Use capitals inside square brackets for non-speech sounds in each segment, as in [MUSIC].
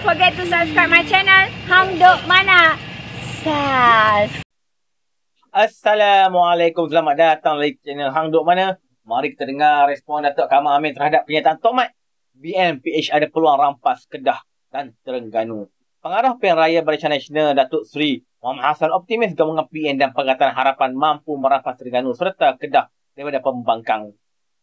don't forget to subscribe my channel Hamduk Mana Sas Assalamualaikum Selamat datang lagi channel Hamduk Mana Mari kita dengar respon Datuk Kamal Amin terhadap pernyataan Tok Mat BMPH ada peluang rampas Kedah dan Terengganu Pengarah Pilihan Raya Barisan Nasional Datuk Seri Muhammad Hassan optimis gabungan PN dan Pengatan Harapan mampu merampas Terengganu serta Kedah daripada pembangkang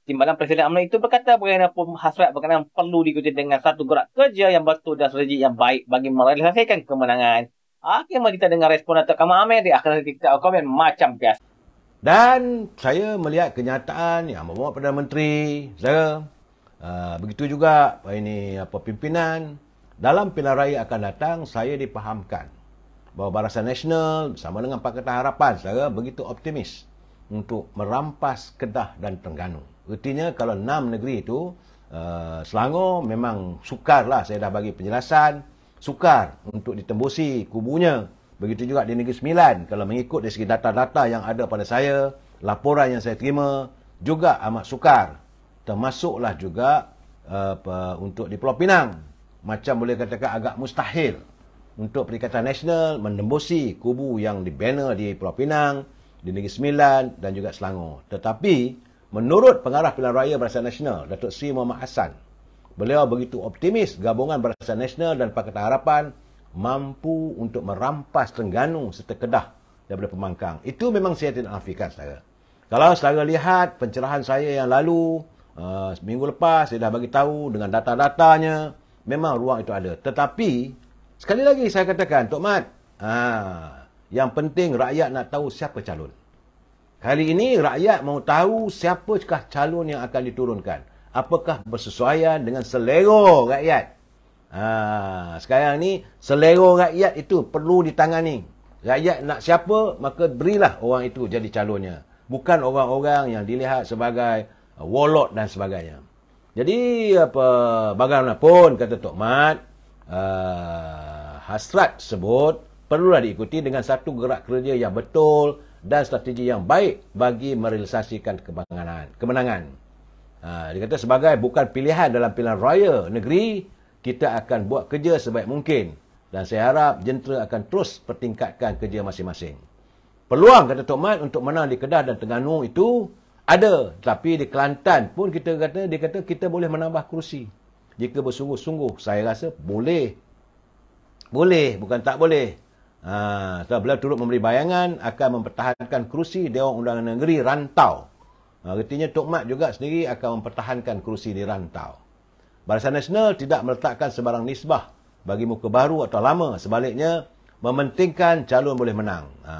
Timbalan Presiden UMNO itu berkata berkenaan pun hasrat berkenaan perlu diikuti dengan satu gerak kerja yang betul dan strategi yang baik bagi merealisasikan kemenangan. Akhirnya okay, kita dengar respon Dato' Kamal Amir di akhir kita komen macam biasa. Dan saya melihat kenyataan yang membawa Perdana Menteri, saya ah, begitu juga ini apa pimpinan dalam pilihan raya akan datang saya dipahamkan bahawa Barisan Nasional bersama dengan Pakatan Harapan saya begitu optimis untuk merampas Kedah dan Terengganu. Ertinya kalau enam negeri itu uh, Selangor memang sukar lah saya dah bagi penjelasan sukar untuk ditembusi kubunya. Begitu juga di Negeri Sembilan kalau mengikut dari segi data-data yang ada pada saya, laporan yang saya terima juga amat sukar. Termasuklah juga uh, untuk di Pulau Pinang. Macam boleh katakan agak mustahil untuk Perikatan Nasional menembusi kubu yang dibina di Pulau Pinang, di Negeri Sembilan dan juga Selangor. Tetapi Menurut pengarah pilihan raya Barisan Nasional, Datuk Seri Muhammad Hassan, beliau begitu optimis gabungan Barisan Nasional dan Pakatan Harapan mampu untuk merampas Terengganu serta Kedah daripada pemangkang. Itu memang saya tidak nafikan, saya. Kalau saya lihat pencerahan saya yang lalu, uh, seminggu lepas, saya dah bagi tahu dengan data-datanya, memang ruang itu ada. Tetapi, sekali lagi saya katakan, Tok Mat, ah, yang penting rakyat nak tahu siapa calon. Kali ini rakyat mahu tahu siapakah calon yang akan diturunkan. Apakah bersesuaian dengan selera rakyat? Ha, sekarang ni selera rakyat itu perlu ditangani. Rakyat nak siapa, maka berilah orang itu jadi calonnya. Bukan orang-orang yang dilihat sebagai uh, warlord dan sebagainya. Jadi, apa bagaimanapun, kata Tok Mat, uh, hasrat sebut perlulah diikuti dengan satu gerak kerja yang betul, dan strategi yang baik bagi merealisasikan kemenangan. kemenangan. Ha, dia kata sebagai bukan pilihan dalam pilihan raya negeri, kita akan buat kerja sebaik mungkin dan saya harap jentera akan terus pertingkatkan kerja masing-masing. Peluang, kata Tok Mat, untuk menang di Kedah dan Tengganu itu ada. Tapi di Kelantan pun kita kata, dia kata kita boleh menambah kerusi. Jika bersungguh-sungguh, saya rasa boleh. Boleh, bukan tak boleh. Ha, so beliau turut memberi bayangan akan mempertahankan kerusi Dewan Undangan Negeri Rantau. Ha, artinya Tok Mat juga sendiri akan mempertahankan kerusi di Rantau. Barisan Nasional tidak meletakkan sebarang nisbah bagi muka baru atau lama. Sebaliknya, mementingkan calon boleh menang. Ha,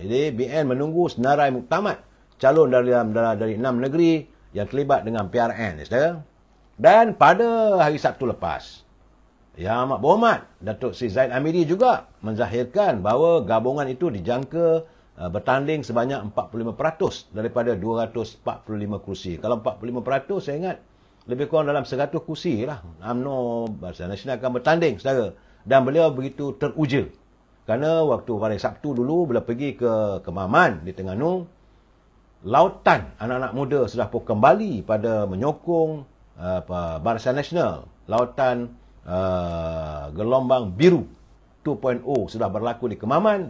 jadi BN menunggu senarai muktamad calon dari dalam, dalam dari enam negeri yang terlibat dengan PRN. Ya, Dan pada hari Sabtu lepas, Ya amat Bohmat. Datuk Sri Zaid Amiri juga menzahirkan bahawa gabungan itu dijangka uh, bertanding sebanyak 45% daripada 245 kursi. Kalau 45% saya ingat lebih kurang dalam 100 kursi lah. UMNO Barisan Nasional akan bertanding saudara. Dan beliau begitu teruja. Kerana waktu hari Sabtu dulu beliau pergi ke Kemaman di Tengganu, lautan anak-anak muda sudah pun kembali pada menyokong uh, Barisan Nasional. Lautan uh, gelombang biru 2.0 sudah berlaku di Kemaman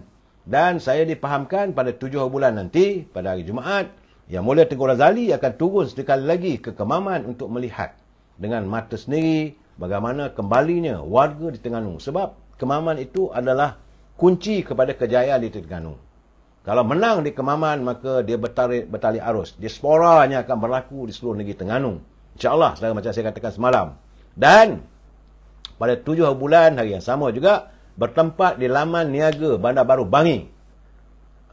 dan saya dipahamkan pada tujuh bulan nanti pada hari Jumaat yang mulia Tengku Razali akan turun sekali lagi ke Kemaman untuk melihat dengan mata sendiri bagaimana kembalinya warga di Tengganu sebab Kemaman itu adalah kunci kepada kejayaan di Tengganu. Kalau menang di Kemaman maka dia bertali, bertali arus. Diasporanya akan berlaku di seluruh negeri Tengganu. Insyaallah, allah saya macam saya katakan semalam. Dan pada tujuh bulan hari yang sama juga bertempat di laman niaga Bandar Baru Bangi.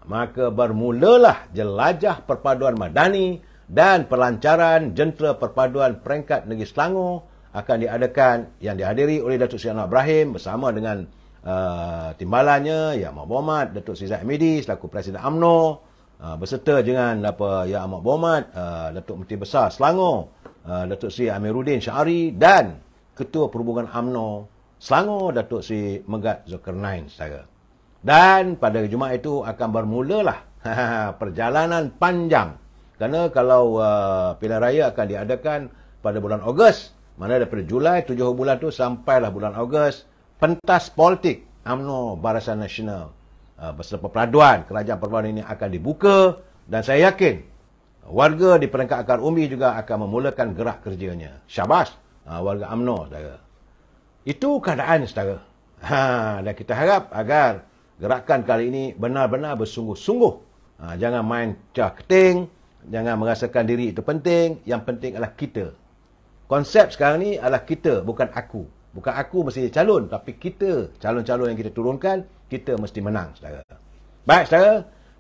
Maka bermulalah jelajah perpaduan madani dan pelancaran jentera perpaduan peringkat negeri Selangor akan diadakan yang dihadiri oleh Datuk Seri Ibrahim bersama dengan uh, timbalannya Yang Amat Bomat, Datuk Seri Zahid selaku Presiden UMNO uh, berserta dengan apa Yang Amat Bomat, uh, Datuk Menteri Besar Selangor, uh, Datuk Seri Amiruddin Syari dan Ketua Perhubungan AMNO Selangor Datuk Si Megat Zulkarnain saudara. Dan pada Jumaat itu akan bermulalah [LAUGHS] perjalanan panjang. Kerana kalau uh, pilihan raya akan diadakan pada bulan Ogos, mana daripada Julai 7 bulan tu sampailah bulan Ogos pentas politik AMNO Barisan Nasional uh, beserta perpaduan kerajaan perpaduan ini akan dibuka dan saya yakin warga di peringkat akar umbi juga akan memulakan gerak kerjanya. Syabas. Ah, warga UMNO saudara. Itu keadaan saudara. Ha, dan kita harap agar gerakan kali ini benar-benar bersungguh-sungguh. Ha, jangan main cah jangan merasakan diri itu penting, yang penting adalah kita. Konsep sekarang ni adalah kita, bukan aku. Bukan aku mesti calon, tapi kita, calon-calon yang kita turunkan, kita mesti menang, saudara. Baik, saudara.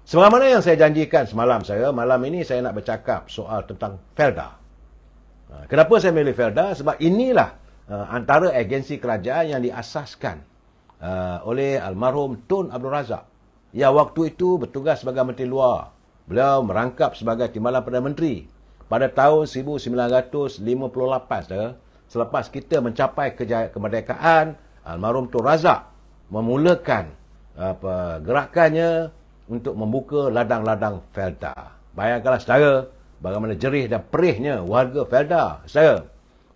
Semalam mana yang saya janjikan semalam, saya malam ini saya nak bercakap soal tentang Felda. Ha, kenapa saya memilih Felda? Sebab inilah uh, antara agensi kerajaan yang diasaskan uh, oleh almarhum Tun Abdul Razak yang waktu itu bertugas sebagai Menteri Luar. Beliau merangkap sebagai Timbalan Perdana Menteri pada tahun 1958 dah, selepas kita mencapai kejayaan kemerdekaan almarhum Tun Razak memulakan apa gerakannya untuk membuka ladang-ladang Felda. Bayangkanlah saudara bagaimana jerih dan perihnya warga Felda. Saya,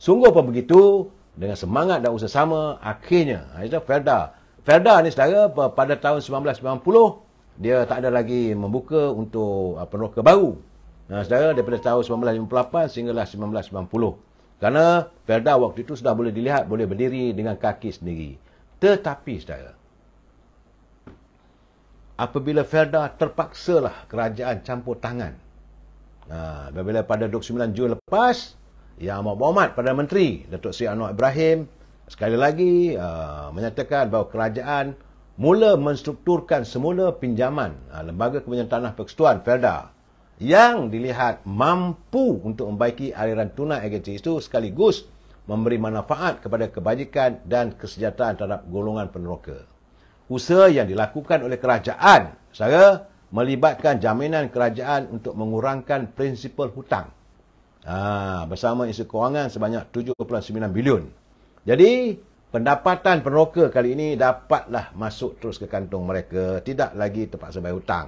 sungguh pun begitu, dengan semangat dan usaha sama, akhirnya, ha, itu Felda. Felda ni saudara, pada tahun 1990, dia tak ada lagi membuka untuk ah, peneroka baru. Nah, ha, saudara, daripada tahun 1958 sehinggalah 1990. Kerana Felda waktu itu sudah boleh dilihat, boleh berdiri dengan kaki sendiri. Tetapi, saudara, apabila Felda terpaksalah kerajaan campur tangan, Ha, bila pada 29 Jun lepas, Yang Amat Berhormat pada Menteri, Datuk Seri Anwar Ibrahim, sekali lagi uh, menyatakan bahawa kerajaan mula menstrukturkan semula pinjaman uh, Lembaga Kebunyian Tanah Persekutuan, FELDA, yang dilihat mampu untuk membaiki aliran tunai agensi itu sekaligus memberi manfaat kepada kebajikan dan kesejahteraan terhadap golongan peneroka. Usaha yang dilakukan oleh kerajaan secara melibatkan jaminan kerajaan untuk mengurangkan prinsipal hutang. ha, bersama isu kewangan sebanyak 7.9 bilion. Jadi, pendapatan peneroka kali ini dapatlah masuk terus ke kantong mereka, tidak lagi terpaksa bayar hutang.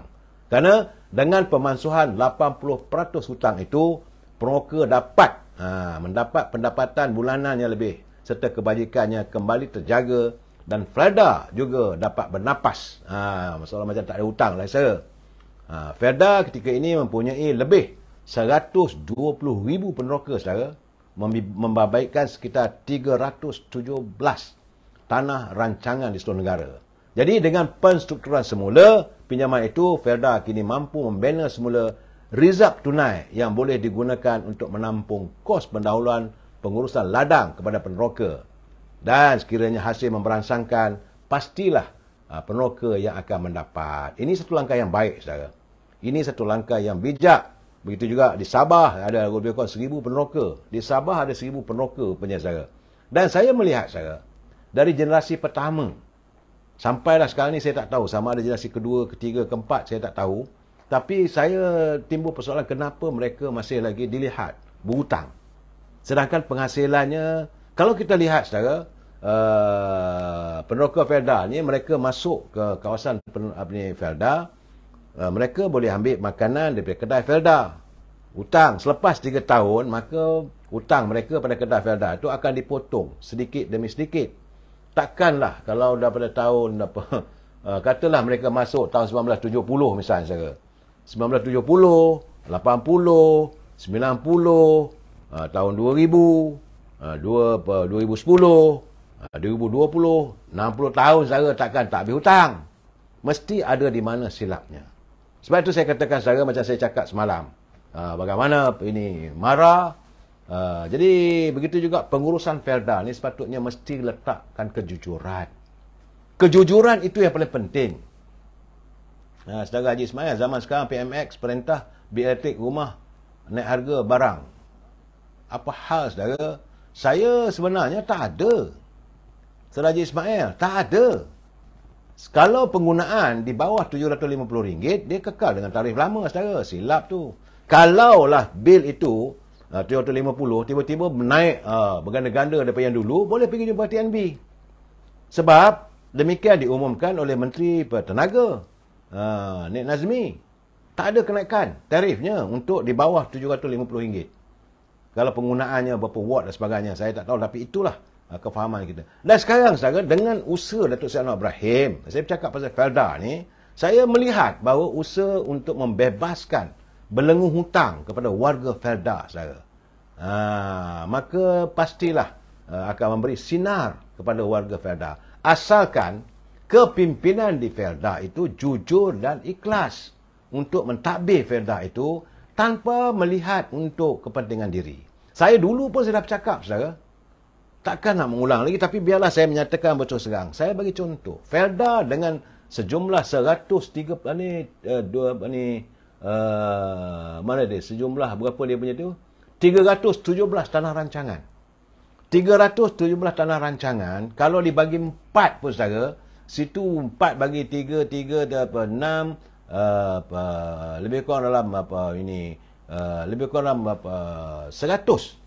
Kerana dengan pemansuhan 80% hutang itu, peneroka dapat ha, mendapat pendapatan bulanan yang lebih serta kebajikannya kembali terjaga dan Freda juga dapat bernapas. Ha, masalah macam tak ada hutang lah saya. Ha, Ferda ketika ini mempunyai lebih 120,000 peneroka saudara membabaikan sekitar 317 tanah rancangan di seluruh negara. Jadi dengan penstrukturan semula, pinjaman itu Ferda kini mampu membina semula rizab tunai yang boleh digunakan untuk menampung kos pendahuluan pengurusan ladang kepada peneroka. Dan sekiranya hasil memberansangkan, pastilah ha, peneroka yang akan mendapat. Ini satu langkah yang baik, saudara. Ini satu langkah yang bijak. Begitu juga di Sabah ada lebih kurang seribu peneroka. Di Sabah ada seribu peneroka penyiasara. Dan saya melihat saya dari generasi pertama sampailah sekarang ni saya tak tahu sama ada generasi kedua, ketiga, keempat saya tak tahu. Tapi saya timbul persoalan kenapa mereka masih lagi dilihat berhutang. Sedangkan penghasilannya, kalau kita lihat secara uh, eh, peneroka Felda ni, mereka masuk ke kawasan pen, apa ni, Felda, Ah, mereka boleh ambil makanan daripada kedai Felda. Hutang selepas 3 tahun maka hutang mereka pada kedai Felda itu akan dipotong sedikit demi sedikit. Takkanlah kalau daripada tahun apa uh, [LAUGHS] katalah mereka masuk tahun 1970 misalnya saya. 1970, 80, 90, uh, tahun 2000, uh, 2010, uh, 2020, 60 tahun saya takkan tak habis hutang. Mesti ada di mana silapnya. Sebab itu saya katakan secara macam saya cakap semalam. Uh, bagaimana ini marah. Uh, jadi begitu juga pengurusan Felda ni sepatutnya mesti letakkan kejujuran. Kejujuran itu yang paling penting. Uh, ah, Sedara Haji Ismail, zaman sekarang PMX, perintah, BLT, rumah, naik harga, barang. Apa hal saudara? Saya sebenarnya tak ada. Sedara Haji Ismail, tak ada. Kalau penggunaan di bawah RM750, dia kekal dengan tarif lama secara silap tu. Kalaulah bil itu RM750 uh, tiba-tiba naik uh, berganda-ganda daripada yang dulu, boleh pergi jumpa TNB. Sebab demikian diumumkan oleh Menteri Pertenaga, uh, Nek Nazmi. Tak ada kenaikan tarifnya untuk di bawah RM750. Kalau penggunaannya berapa watt dan sebagainya, saya tak tahu tapi itulah. Ah, kefahaman kita. Dan sekarang saya dengan usaha Datuk Seri Anwar Ibrahim, saya bercakap pasal Felda ni, saya melihat bahawa usaha untuk membebaskan belenggu hutang kepada warga Felda saya Ha, ah, maka pastilah ah, akan memberi sinar kepada warga Felda asalkan kepimpinan di Felda itu jujur dan ikhlas untuk mentadbir Felda itu tanpa melihat untuk kepentingan diri. Saya dulu pun saya dah bercakap saudara takkan nak mengulang lagi tapi biarlah saya menyatakan betul serang. Saya bagi contoh, Felda dengan sejumlah 130 ni uh, dua ni uh, mana dia sejumlah berapa dia punya tu? 317 tanah rancangan. 317 tanah rancangan kalau dibagi 4 pun saudara, situ 4 bagi 3 3 dapat apa 6 eh, apa lebih kurang dalam apa ini lebih kurang berapa 100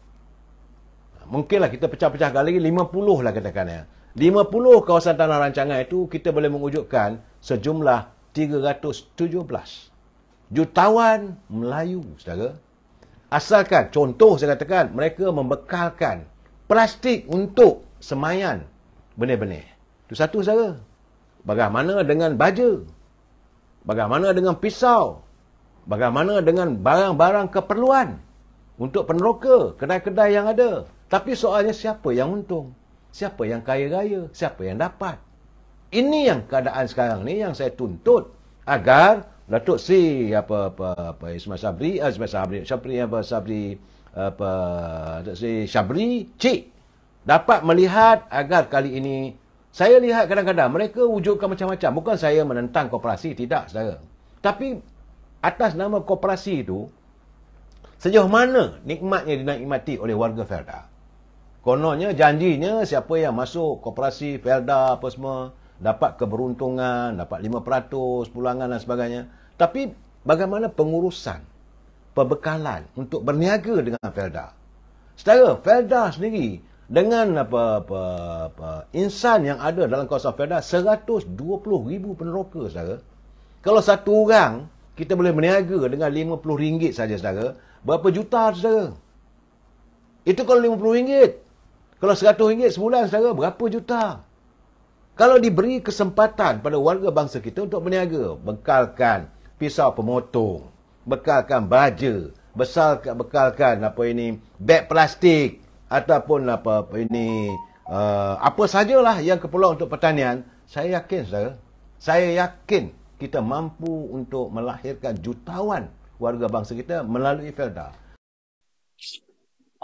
mungkinlah kita pecah-pecahkan lagi 50 lah katakan ya. 50 kawasan tanah rancangan itu kita boleh mengujudkan sejumlah 317 jutawan Melayu saudara. Asalkan contoh saya katakan mereka membekalkan plastik untuk semayan benih-benih. Itu satu saudara. Bagaimana dengan baja? Bagaimana dengan pisau? Bagaimana dengan barang-barang keperluan? untuk peneroka, kedai-kedai yang ada. Tapi soalnya siapa yang untung? Siapa yang kaya raya? Siapa yang dapat? Ini yang keadaan sekarang ni yang saya tuntut agar Datuk Si apa apa apa Ismail Sabri, eh, Ismail Sabri, Sabri apa Sabri apa Datuk Si Sabri, Cik dapat melihat agar kali ini saya lihat kadang-kadang mereka wujudkan macam-macam. Bukan saya menentang koperasi, tidak saudara. Tapi atas nama koperasi itu, Sejauh mana nikmatnya dinikmati oleh warga Felda? Kononnya janjinya siapa yang masuk koperasi Felda apa semua dapat keberuntungan, dapat 5% pulangan dan sebagainya. Tapi bagaimana pengurusan, perbekalan untuk berniaga dengan Felda? Setara Felda sendiri dengan apa, apa, apa, insan yang ada dalam kawasan Felda 120 ribu peneroka setara. Kalau satu orang kita boleh meniaga dengan RM50 saja saudara. Berapa juta saudara? Itu kalau RM50. Kalau RM100 sebulan saudara, berapa juta? Kalau diberi kesempatan pada warga bangsa kita untuk meniaga, bekalkan pisau pemotong, bekalkan baja, bekalkan, bekalkan apa ini, beg plastik ataupun apa, apa ini, uh, apa sajalah yang keperluan untuk pertanian, saya yakin saudara, saya yakin kita mampu untuk melahirkan jutawan warga bangsa kita melalui Felda.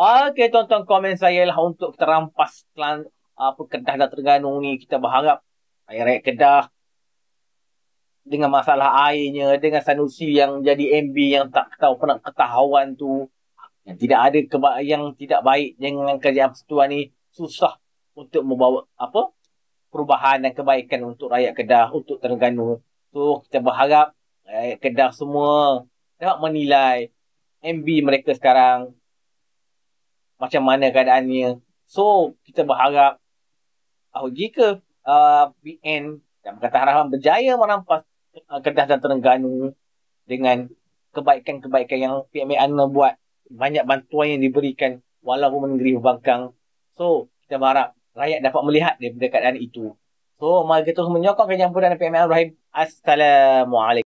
Okey, tonton komen saya lah untuk kita rampas klan apa Kedah dan Terengganu ni kita berharap air rakyat Kedah dengan masalah airnya dengan sanusi yang jadi MB yang tak tahu pernah ketahuan tu yang tidak ada keba- yang tidak baik dengan kerja persatuan ni susah untuk membawa apa perubahan dan kebaikan untuk rakyat Kedah untuk Terengganu So kita berharap eh, Kedah semua dapat menilai MB mereka sekarang macam mana keadaannya. So kita berharap oh, ah, jika uh, BN dan kata harapan berjaya merampas uh, Kedah dan Terengganu dengan kebaikan-kebaikan yang PMA Anna buat banyak bantuan yang diberikan walaupun negeri berbangkang. So kita berharap rakyat dapat melihat daripada keadaan itu. So, mari kita terus menyokong kejampuran Nabi Amin Ibrahim. Assalamualaikum.